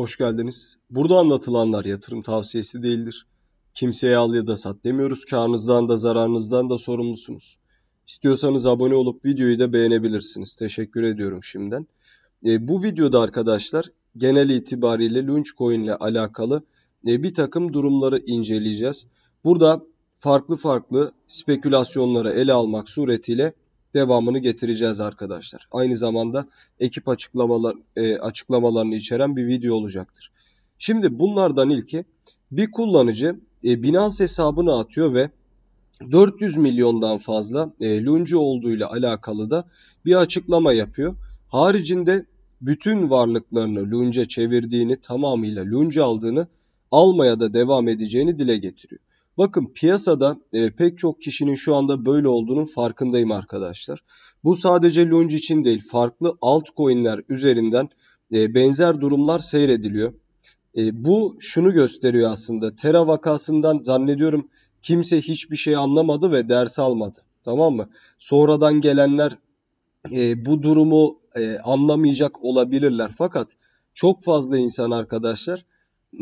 Hoş geldiniz. Burada anlatılanlar yatırım tavsiyesi değildir. Kimseye al ya da sat demiyoruz. Karnınızdan da zararınızdan da sorumlusunuz. İstiyorsanız abone olup videoyu da beğenebilirsiniz. Teşekkür ediyorum şimdiden. E, bu videoda arkadaşlar genel itibariyle Launchcoin ile alakalı e, bir takım durumları inceleyeceğiz. Burada farklı farklı spekülasyonları ele almak suretiyle devamını getireceğiz arkadaşlar. Aynı zamanda ekip açıklamalar e, açıklamalarını içeren bir video olacaktır. Şimdi bunlardan ilki bir kullanıcı e, Binance hesabını atıyor ve 400 milyondan fazla e, luncu olduğuyla alakalı da bir açıklama yapıyor. Haricinde bütün varlıklarını lunca çevirdiğini, tamamıyla lunca aldığını, almaya da devam edeceğini dile getiriyor. Bakın piyasada e, pek çok kişinin şu anda böyle olduğunun farkındayım arkadaşlar. Bu sadece Lunge için değil farklı altcoin'ler üzerinden e, benzer durumlar seyrediliyor. E, bu şunu gösteriyor aslında. Terra vakasından zannediyorum kimse hiçbir şey anlamadı ve ders almadı. Tamam mı? Sonradan gelenler e, bu durumu e, anlamayacak olabilirler. Fakat çok fazla insan arkadaşlar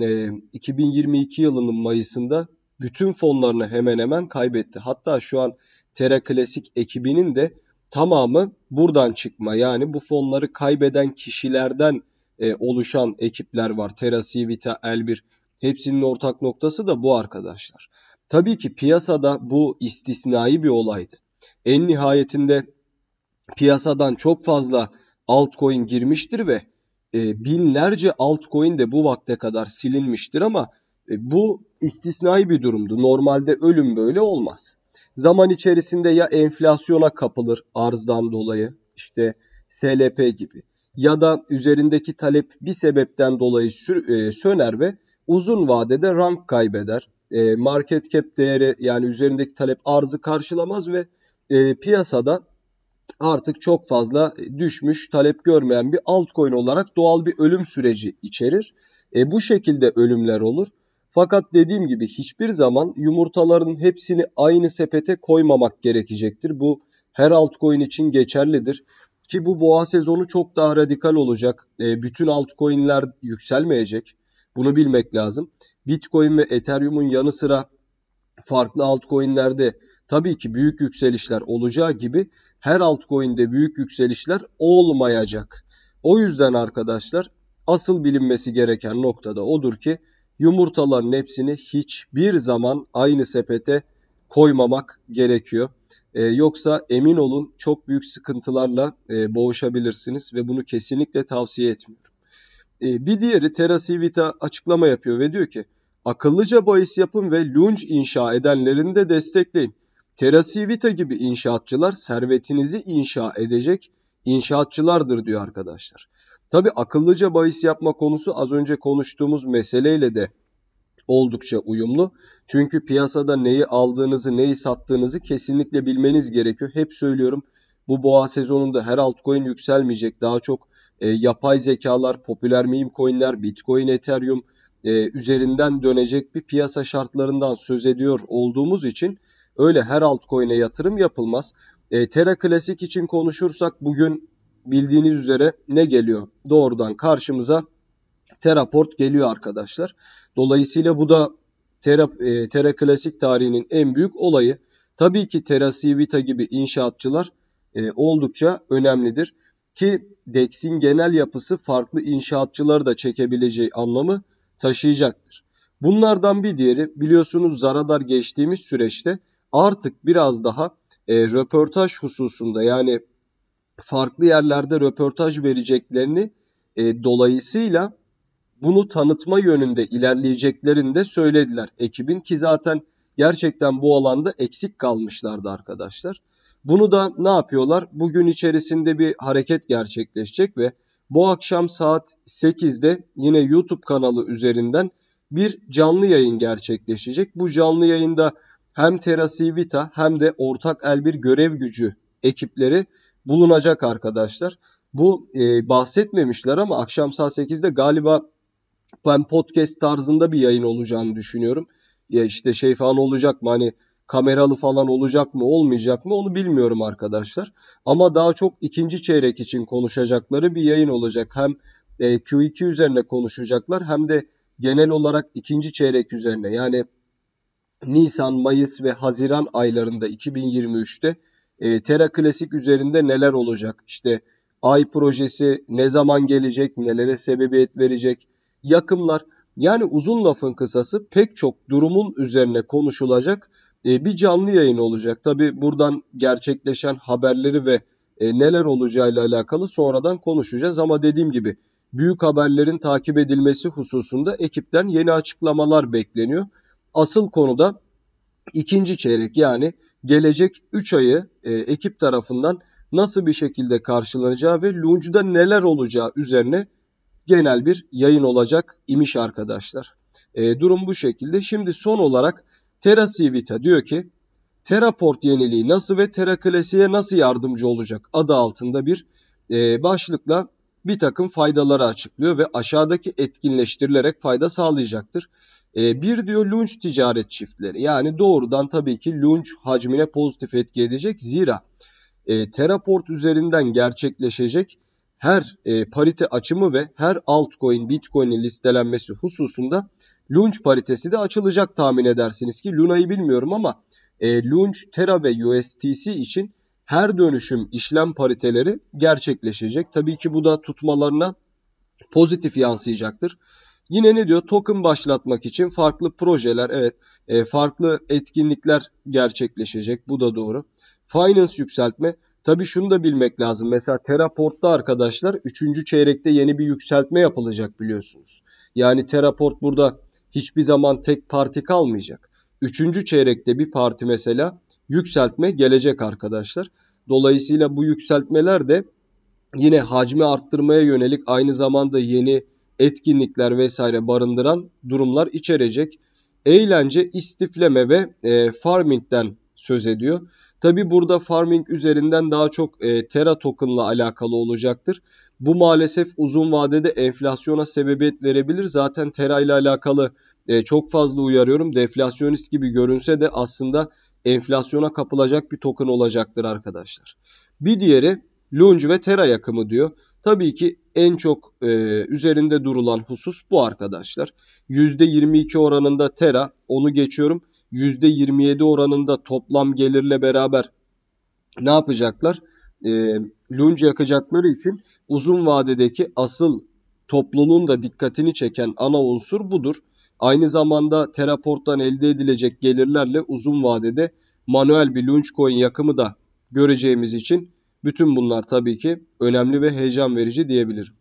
e, 2022 yılının Mayıs'ında bütün fonlarını hemen hemen kaybetti. Hatta şu an Terra Klasik ekibinin de tamamı buradan çıkma. Yani bu fonları kaybeden kişilerden e, oluşan ekipler var. Terra, Civita, L1 hepsinin ortak noktası da bu arkadaşlar. Tabii ki piyasada bu istisnai bir olaydı. En nihayetinde piyasadan çok fazla altcoin girmiştir ve e, binlerce altcoin de bu vakte kadar silinmiştir ama e, bu istisnai bir durumdu. Normalde ölüm böyle olmaz. Zaman içerisinde ya enflasyona kapılır arzdan dolayı işte SLP gibi ya da üzerindeki talep bir sebepten dolayı e, söner ve uzun vadede rank kaybeder. E, market cap değeri yani üzerindeki talep arzı karşılamaz ve piyasada artık çok fazla düşmüş talep görmeyen bir altcoin olarak doğal bir ölüm süreci içerir. E, bu şekilde ölümler olur. Fakat dediğim gibi hiçbir zaman yumurtaların hepsini aynı sepete koymamak gerekecektir. Bu her altcoin için geçerlidir. Ki bu boğa sezonu çok daha radikal olacak. E, bütün altcoin'ler yükselmeyecek. Bunu bilmek lazım. Bitcoin ve Ethereum'un yanı sıra farklı altcoin'lerde tabii ki büyük yükselişler olacağı gibi her altcoin'de büyük yükselişler olmayacak. O yüzden arkadaşlar asıl bilinmesi gereken noktada odur ki yumurtaların hepsini hiçbir zaman aynı sepete koymamak gerekiyor. E, yoksa emin olun çok büyük sıkıntılarla e, boğuşabilirsiniz ve bunu kesinlikle tavsiye etmiyorum. E, bir diğeri Terasivita açıklama yapıyor ve diyor ki akıllıca bahis yapın ve lunch inşa edenlerini de destekleyin. Terasivita gibi inşaatçılar servetinizi inşa edecek inşaatçılardır diyor arkadaşlar. Tabi akıllıca bahis yapma konusu az önce konuştuğumuz meseleyle de oldukça uyumlu. Çünkü piyasada neyi aldığınızı, neyi sattığınızı kesinlikle bilmeniz gerekiyor. Hep söylüyorum bu boğa sezonunda her altcoin yükselmeyecek. Daha çok e, yapay zekalar, popüler meme coinler, bitcoin, ethereum e, üzerinden dönecek bir piyasa şartlarından söz ediyor olduğumuz için öyle her altcoin'e yatırım yapılmaz. E, Terra Classic için konuşursak bugün bildiğiniz üzere ne geliyor? Doğrudan karşımıza teraport geliyor arkadaşlar. Dolayısıyla bu da Tera, e, Tera Klasik tarihinin en büyük olayı. Tabii ki Tera Civita gibi inşaatçılar e, oldukça önemlidir. Ki Dex'in genel yapısı farklı inşaatçıları da çekebileceği anlamı taşıyacaktır. Bunlardan bir diğeri biliyorsunuz Zaradar geçtiğimiz süreçte artık biraz daha e, röportaj hususunda yani farklı yerlerde röportaj vereceklerini e, dolayısıyla bunu tanıtma yönünde ilerleyeceklerini de söylediler ekibin ki zaten gerçekten bu alanda eksik kalmışlardı arkadaşlar. Bunu da ne yapıyorlar? Bugün içerisinde bir hareket gerçekleşecek ve bu akşam saat 8'de yine YouTube kanalı üzerinden bir canlı yayın gerçekleşecek. Bu canlı yayında hem Terasivita hem de ortak el bir görev gücü ekipleri bulunacak arkadaşlar. Bu e, bahsetmemişler ama akşam saat 8'de galiba ben podcast tarzında bir yayın olacağını düşünüyorum. Ya işte şey falan olacak mı hani kameralı falan olacak mı olmayacak mı onu bilmiyorum arkadaşlar. Ama daha çok ikinci çeyrek için konuşacakları bir yayın olacak. Hem e, Q2 üzerine konuşacaklar hem de genel olarak ikinci çeyrek üzerine yani Nisan, Mayıs ve Haziran aylarında 2023'te e, Terra Klasik üzerinde neler olacak? İşte Ay projesi ne zaman gelecek? Nelere sebebiyet verecek? Yakımlar. Yani uzun lafın kısası pek çok durumun üzerine konuşulacak e, bir canlı yayın olacak. Tabi buradan gerçekleşen haberleri ve e, neler olacağıyla alakalı sonradan konuşacağız. Ama dediğim gibi büyük haberlerin takip edilmesi hususunda ekipten yeni açıklamalar bekleniyor. Asıl konuda ikinci çeyrek yani gelecek 3 ayı e, ekip tarafından nasıl bir şekilde karşılanacağı ve Luncu'da neler olacağı üzerine genel bir yayın olacak imiş arkadaşlar. E, durum bu şekilde. Şimdi son olarak Terra diyor ki Teraport yeniliği nasıl ve Terra Klasi'ye nasıl yardımcı olacak adı altında bir e, başlıkla bir takım faydaları açıklıyor ve aşağıdaki etkinleştirilerek fayda sağlayacaktır. E, bir diyor lunch ticaret çiftleri. Yani doğrudan tabii ki lunch hacmine pozitif etki edecek. Zira e, Teraport üzerinden gerçekleşecek her e, parite açımı ve her altcoin, bitcoin'in listelenmesi hususunda Lunch paritesi de açılacak tahmin edersiniz ki Luna'yı bilmiyorum ama e, Lunch, Terra ve USTC için her dönüşüm işlem pariteleri gerçekleşecek. Tabii ki bu da tutmalarına pozitif yansıyacaktır. Yine ne diyor? Token başlatmak için farklı projeler, evet e, farklı etkinlikler gerçekleşecek. Bu da doğru. Finance yükseltme. Tabi şunu da bilmek lazım. Mesela Teraport'ta arkadaşlar 3. çeyrekte yeni bir yükseltme yapılacak biliyorsunuz. Yani Teraport burada hiçbir zaman tek parti kalmayacak. 3. çeyrekte bir parti mesela yükseltme gelecek arkadaşlar. Dolayısıyla bu yükseltmeler de yine hacmi arttırmaya yönelik aynı zamanda yeni etkinlikler vesaire barındıran durumlar içerecek. Eğlence, istifleme ve e, farming'den söz ediyor. Tabi burada farming üzerinden daha çok e, Terra token'la alakalı olacaktır. Bu maalesef uzun vadede enflasyona sebebiyet verebilir. Zaten Terra ile alakalı e, çok fazla uyarıyorum. Deflasyonist gibi görünse de aslında enflasyona kapılacak bir token olacaktır arkadaşlar. Bir diğeri Lunge ve Terra yakımı diyor. Tabii ki en çok e, üzerinde durulan husus bu arkadaşlar. %22 oranında tera onu geçiyorum. %27 oranında toplam gelirle beraber ne yapacaklar? E, lunç yakacakları için uzun vadedeki asıl topluluğun da dikkatini çeken ana unsur budur. Aynı zamanda teraporttan elde edilecek gelirlerle uzun vadede manuel bir lunch coin yakımı da göreceğimiz için bütün bunlar tabii ki önemli ve heyecan verici diyebilirim.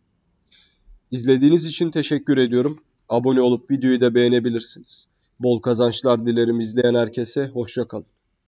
İzlediğiniz için teşekkür ediyorum. Abone olup videoyu da beğenebilirsiniz. Bol kazançlar dilerim izleyen herkese. Hoşçakalın.